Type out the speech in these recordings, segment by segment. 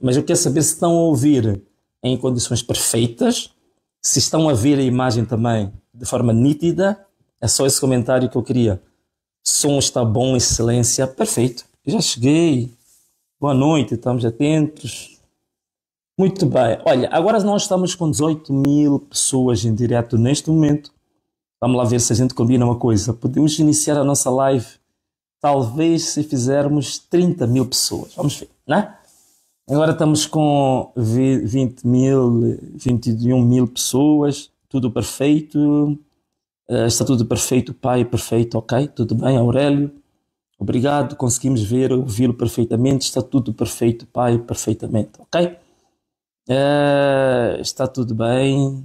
mas eu quero saber se estão a ouvir em condições perfeitas, se estão a ver a imagem também de forma nítida. É só esse comentário que eu queria. Som está bom, excelência, perfeito. Eu já cheguei. Boa noite, estamos atentos. Muito bem. Olha, agora nós estamos com 18 mil pessoas em direto neste momento. Vamos lá ver se a gente combina uma coisa. Podemos iniciar a nossa live, talvez se fizermos 30 mil pessoas. Vamos ver, né? Agora estamos com 20 mil, 21 mil pessoas, tudo perfeito, eh, Está tudo perfeito, pai perfeito, ok, tudo bem, Aurélio, obrigado, conseguimos ver, ouvi-lo perfeitamente, Está tudo perfeito, pai perfeitamente, ok? Uh, está tudo bem,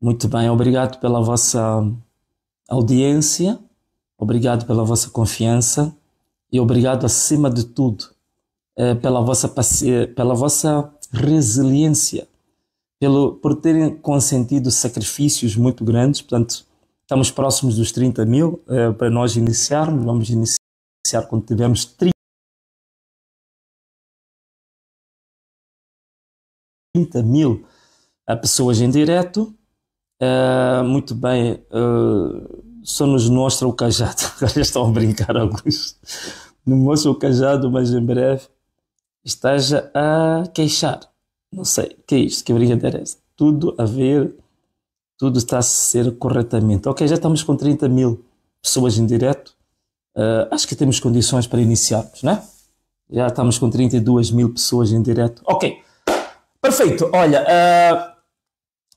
muito bem, obrigado pela vossa audiência, obrigado pela vossa confiança e obrigado acima de tudo eh, pela vossa, pela vossa resiliência, pelo, por terem consentido sacrifícios muito grandes. Portanto, estamos próximos dos 30 mil eh, para nós iniciarmos. Vamos iniciar quando tivermos 30. mil mil eh, pessoas em direto. muito bem, só nos mostra o cajado. Agora estão a brincar alguns. Não mostra o cajado, mas em breve esteja a queixar. Não sei, que é isso, Que brincadeira é essa? Tudo a ver, tudo está a ser corretamente. Ok, já estamos com 30 mil pessoas em direto. Uh, acho que temos condições para iniciarmos, né? Já estamos com 32 mil pessoas em direto. Ok, perfeito. Olha, uh,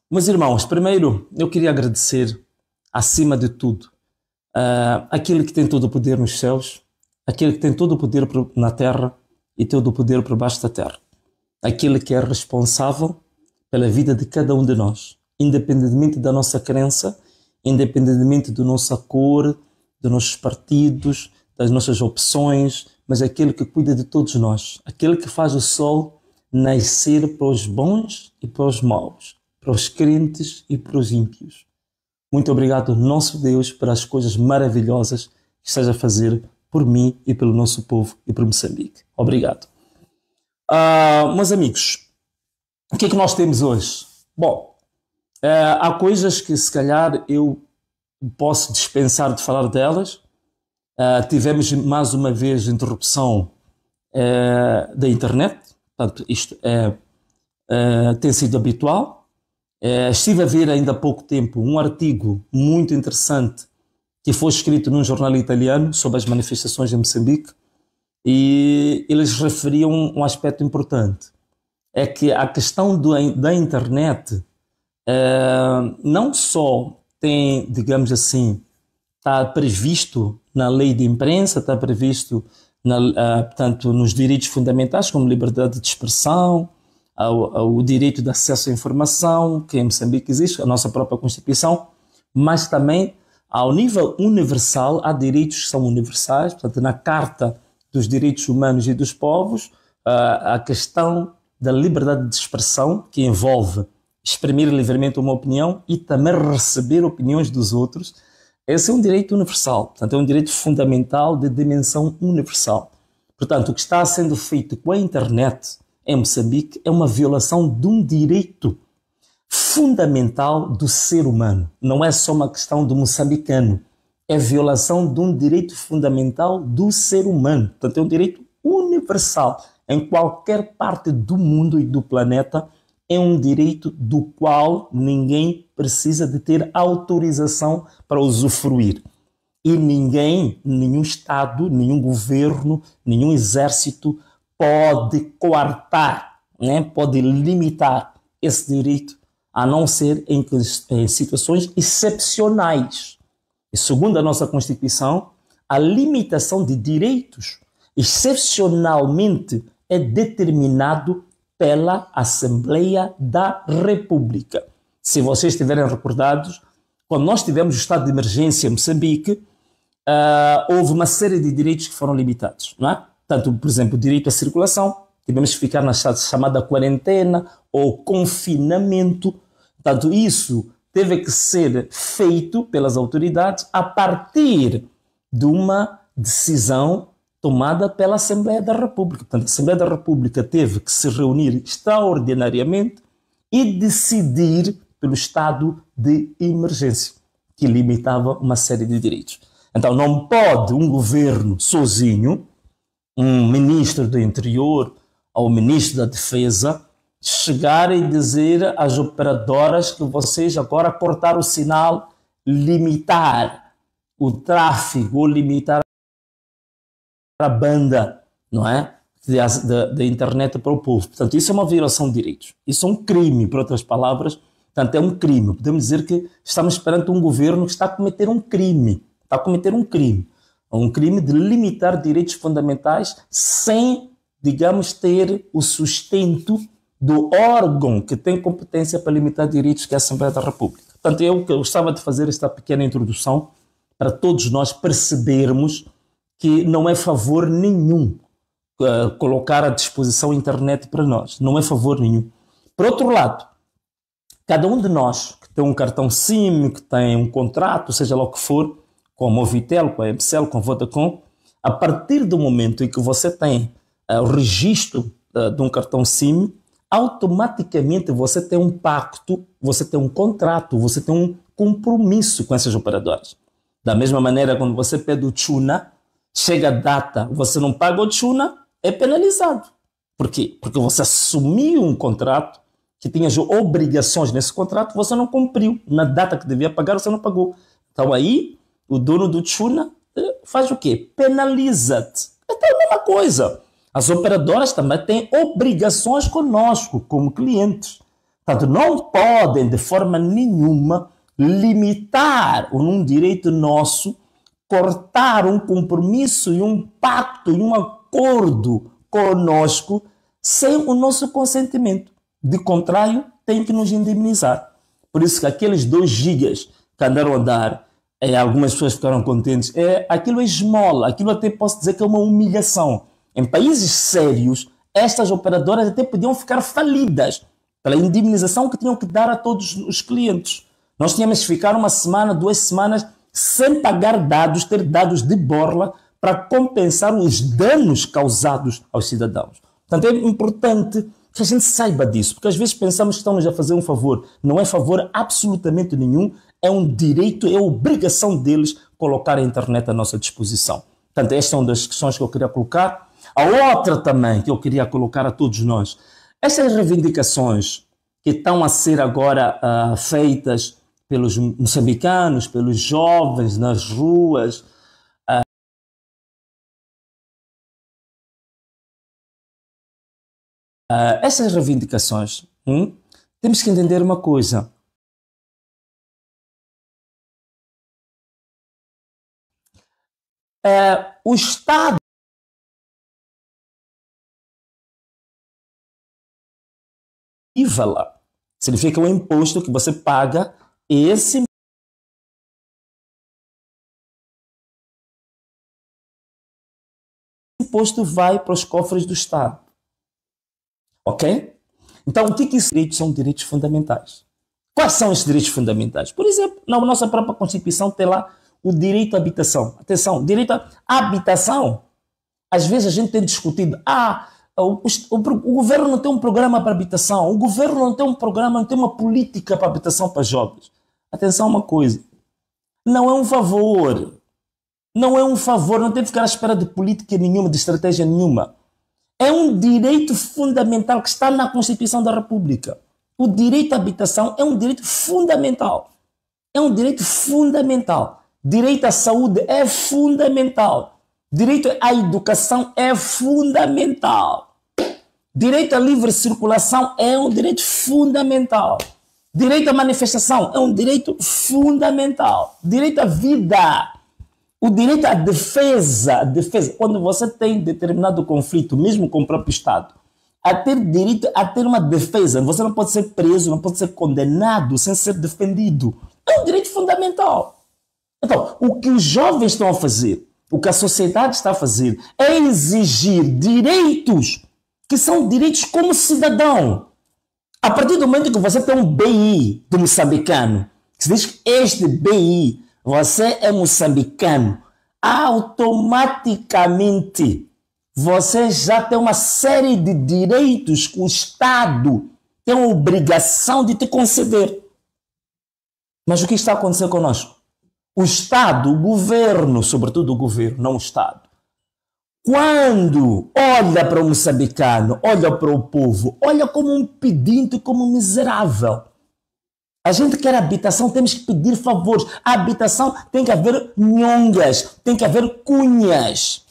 meus irmãos, primeiro eu queria agradecer, acima de tudo, uh, aquele que tem todo o poder nos céus, aquele que tem todo o poder na terra, e teu do poder por baixo da terra. Aquele que é responsável pela vida de cada um de nós, independentemente da nossa crença, independentemente da nossa cor, dos nossos partidos, das nossas opções, mas aquele que cuida de todos nós, aquele que faz o sol nascer para os bons e para os maus, para os crentes e para os ímpios. Muito obrigado, nosso Deus, pelas coisas maravilhosas que esteja a fazer por mim e pelo nosso povo e por Moçambique. Obrigado. Uh, meus amigos, o que é que nós temos hoje? Bom, uh, há coisas que se calhar eu posso dispensar de falar delas. Uh, tivemos mais uma vez interrupção uh, da internet, portanto, isto é, tem sido habitual. estive a ver ainda há pouco tempo um artigo muito interessante que foi escrito num jornal italiano sobre as manifestações em Moçambique e eles referiam um aspecto importante. É que a questão do, da internet é, não só tem, digamos assim, está previsto na lei de imprensa, está previsto na, eh, portanto, nos direitos fundamentais, como liberdade de expressão, o direito de acesso à informação, que em Moçambique existe, a nossa própria Constituição, mas também ao nível universal, há direitos que são universais, portanto, na Carta dos Direitos Humanos e dos Povos, ah, a questão da liberdade de expressão, que envolve exprimir livremente uma opinião e também receber opiniões dos outros, esse é um direito universal, portanto, é um direito fundamental de dimensão universal. Portanto, o que está sendo feito com a internet em Moçambique é uma violação de um direito fundamental do ser humano. Não é só uma questão do moçambicano, é violação de um direito fundamental do ser humano. Portanto, é um direito universal. Em qualquer parte do mundo e do planeta, é um direito do qual ninguém precisa de ter autorização para usufruir. E ninguém, nenhum Estado, nenhum governo, nenhum exército pode coartar, né? pode limitar esse direito a não ser em, em situações excepcionais. E segundo a nossa Constituição, a limitação de direitos excepcionalmente é determinado pela Assembleia da República. Se vocês estiverem recordados, quando nós tivemos o estado de emergência em Moçambique, uh, houve uma série de direitos que foram limitados, não é? Tanto, por exemplo, o direito à circulação, tivemos que ficar na chamada quarentena ou confinamento. Portanto, isso teve que ser feito pelas autoridades a partir de uma decisão tomada pela Assembleia da República. Portanto, a Assembleia da República teve que se reunir extraordinariamente e decidir pelo estado de emergência, que limitava uma série de direitos. Então, não pode um governo sozinho, um ministro do interior, ao ministro da Defesa chegar e dizer às operadoras que vocês agora cortar o sinal, limitar o tráfego, limitar a banda, não é? Da internet para o povo. Portanto, isso é uma violação de direitos. Isso é um crime, por outras palavras. Portanto, é um crime. Podemos dizer que estamos perante um governo que está a cometer um crime. Está a cometer um crime. É um crime de limitar direitos fundamentais sem digamos, ter o sustento do órgão que tem competência para limitar direitos, que é a Assembleia da República. Portanto, eu gostava de fazer é esta pequena introdução para todos nós percebermos que não é favor nenhum uh, colocar à disposição a internet para nós. Não é favor nenhum. Por outro lado, cada um de nós que tem um cartão SIM, que tem um contrato, seja lá o que for, com a Movitel, com a Emcel, com a Vodacom, a partir do momento em que você tem eh, o registro eh, de um cartão SIM, automaticamente você tem um pacto, você tem um contrato, você tem um compromisso com esses operadores. Da mesma maneira, quando você pede o tuna, chega a data, você não paga o tuna, é penalizado. Por quê? Porque você assumiu um contrato que tinha as obrigações nesse contrato, você não cumpriu. Na data que devia pagar, você não pagou. Então aí, o dono do tuna eh, faz o quê? Penaliza-te. é a mesma coisa. As operadoras também têm obrigações conosco, como clientes. Portanto, não podem de forma nenhuma limitar um direito nosso, cortar um compromisso e um pacto e um acordo conosco sem o nosso consentimento. De contrário, têm que nos indemnizar. Por isso que aqueles dois gigas que andaram a dar, é, eh, algumas pessoas ficaram contentes, é, aquilo é esmola, aquilo até posso dizer que é uma humilhação. Em países sérios, estas operadoras até podiam ficar falidas pela indemnização que tinham que dar a todos os clientes. Nós tínhamos que ficar uma semana, duas semanas sem pagar dados, ter dados de borla para compensar os danos causados aos cidadãos. Portanto, é importante que a gente saiba disso, porque às vezes pensamos que estamos a fazer um favor. Não é favor absolutamente nenhum, é um direito, é obrigação deles colocar a internet à nossa disposição. Portanto, esta é uma das questões que eu queria colocar. A outra também que eu queria colocar a todos nós, essas reivindicações que estão a ser agora uh, feitas pelos moçambicanos, pelos jovens nas ruas, Uh, essas reivindicações, hum, temos que entender uma coisa. Uh, o Estado IVALA. Significa o imposto que você paga esse imposto vai para os cofres do Estado. Ok? Então, o que, que esses direitos são direitos fundamentais? Quais são esses direitos fundamentais? Por exemplo, na nossa própria Constituição tem lá o direito à habitação. Atenção, direito à habitação. Às vezes a gente tem discutido, ah, o, o, o, governo não tem um programa para habitação, o governo não tem um programa, não tem uma política para habitação para jovens. Atenção a uma coisa: não é um favor, não é um favor, não tem que ficar à espera de política nenhuma, de estratégia nenhuma. É um direito fundamental que está na Constituição da República. O direito à habitação é um direito fundamental. É um direito fundamental. Direito à saúde é fundamental. Direito à educação é fundamental. Direito à livre circulação é um direito fundamental. Direito à manifestação é um direito fundamental. Direito à vida. O direito à defesa, defesa, quando você tem determinado conflito, mesmo com o próprio Estado, a ter direito a ter uma defesa. Você não pode ser preso, não pode ser condenado sem ser defendido. É um direito fundamental. Então, o que os jovens estão a fazer, o que a sociedade está a fazer, é exigir direitos que são direitos como cidadão. A partir do momento que você tem um BI do moçambicano, que se diz que este BI, você é moçambicano, automaticamente você já tem uma série de direitos que o Estado tem a obrigação de te conceder. Mas o que está acontecendo conosco? O Estado, o governo, sobretudo o governo, não o Estado, quando olha para o moçambicano, olha para o povo, olha como um pedinte, como um miserável. A gente quer habitação, temos que pedir favores. A habitação tem que haver nhongas, tem que haver cunhas.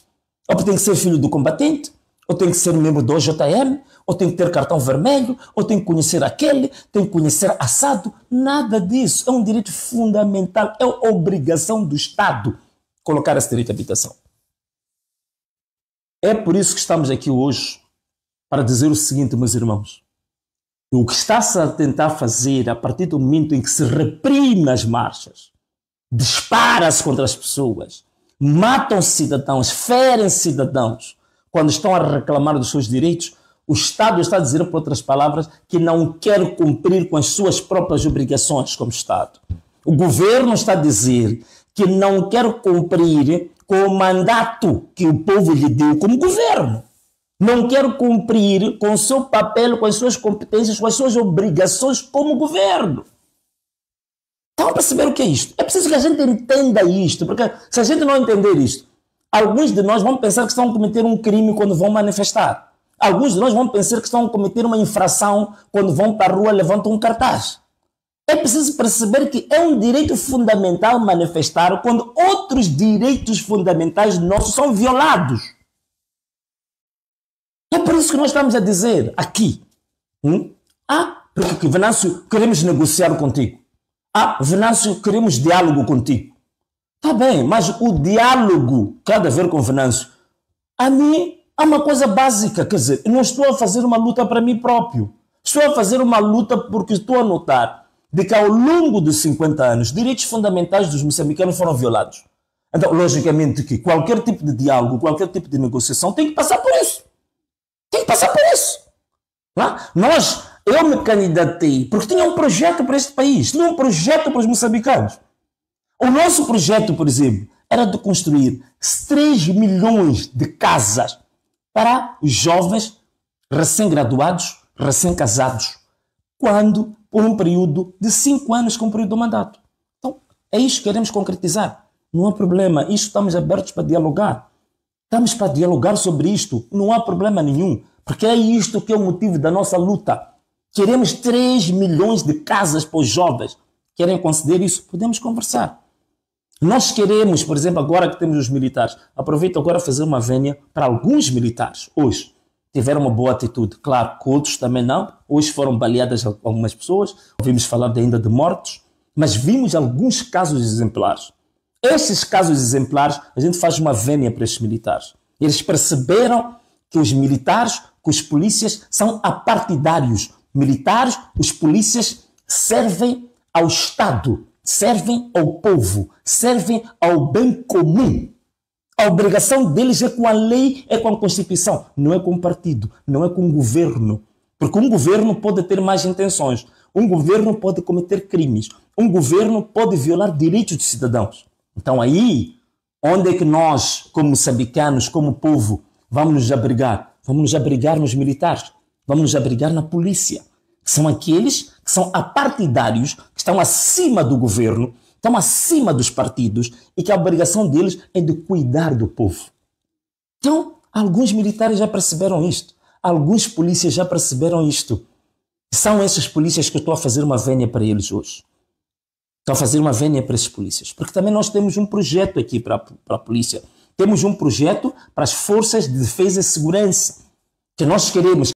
Ou tem que ser filho do combatente, ou tem que ser membro do OJM, ou tem que ter cartão vermelho, ou tem que conhecer aquele, tem que conhecer assado. Nada disso. É um direito fundamental, é obrigação do Estado colocar esse direito à habitação. É por isso que estamos aqui hoje, para dizer o seguinte, meus irmãos. O que está-se a tentar fazer a partir do momento em que se reprime as marchas, dispara-se contra as pessoas, matam cidadãos, ferem cidadãos, quando estão a reclamar dos seus direitos, o Estado está a dizer, por outras palavras, que não quer cumprir com as suas próprias obrigações como Estado. O governo está a dizer que não quer cumprir com o mandato que o povo lhe deu como governo. Não quero cumprir com o seu papel, com as suas competências, com as suas obrigações como governo. Estão tá a perceber o que é isto? É preciso que a gente entenda isto, porque se a gente não entender isto, alguns de nós vão pensar que estão a cometer um crime quando vão manifestar. Alguns de nós vão pensar que estão a cometer uma infração quando vão para a rua levantam um cartaz é preciso perceber que é um direito fundamental manifestar quando outros direitos fundamentais nossos são violados. É por isso que nós estamos a dizer aqui: hum? Ah, porque Venâncio, queremos negociar contigo. Ah, Venâncio, queremos diálogo contigo. Está bem, mas o diálogo que há a ver com Venâncio, a mim há é uma coisa básica, quer dizer, eu não estou a fazer uma luta para mim próprio. Estou a fazer uma luta porque estou a notar de que ao longo dos 50 anos direitos fundamentais dos moçambicanos foram violados. Então, logicamente que qualquer tipo de diálogo, qualquer tipo de negociação tem que passar por isso. Tem que passar por isso. lá. Nós, eu me candidatei porque tinha um projeto para este país, tinha um projeto para os moçambicanos. O nosso projeto, por exemplo, era de construir 3 milhões de casas para jovens recém-graduados, recém-casados quando por um período de cinco anos com o período do mandato. Então, é isso que queremos concretizar. Não há problema, Isso estamos abertos para dialogar. Estamos para dialogar sobre isto, não há problema nenhum, porque é isto que é o motivo da nossa luta. Queremos 3 milhões de casas para os jovens. Querem conceder isso? Podemos conversar. Nós queremos, por exemplo, agora que temos os militares, aproveito agora fazer uma vênia para alguns militares hoje tiveram uma boa atitude. Claro, cultos também não. Hoje foram baleadas algumas pessoas, ouvimos falar ainda de mortos, mas vimos alguns casos exemplares. Estes casos exemplares, a gente faz uma vênia para estes militares. Eles perceberam que os militares, que os polícias são apartidários. Militares, os polícias servem ao Estado, servem ao povo, servem ao bem comum. A obrigação deles é com a lei, é com a Constituição, não é com o partido, não é com o governo. Porque um governo pode ter más intenções, um governo pode cometer crimes, um governo pode violar direitos de cidadãos. Então aí, onde é que nós, como sabicanos, como povo, vamos nos abrigar? Vamos nos abrigar nos militares, vamos nos abrigar na polícia, que são aqueles que são apartidários, que estão acima do governo, estão acima dos partidos e que a obrigação deles é de cuidar do povo. Então, alguns militares já perceberam isto, alguns polícias já perceberam isto. São essas polícias que eu estou a fazer uma vênia para eles hoje. Estou a fazer uma vênia para essas polícias, porque também nós temos um projeto aqui para, para a polícia. Temos um projeto para as forças de defesa e segurança, que nós queremos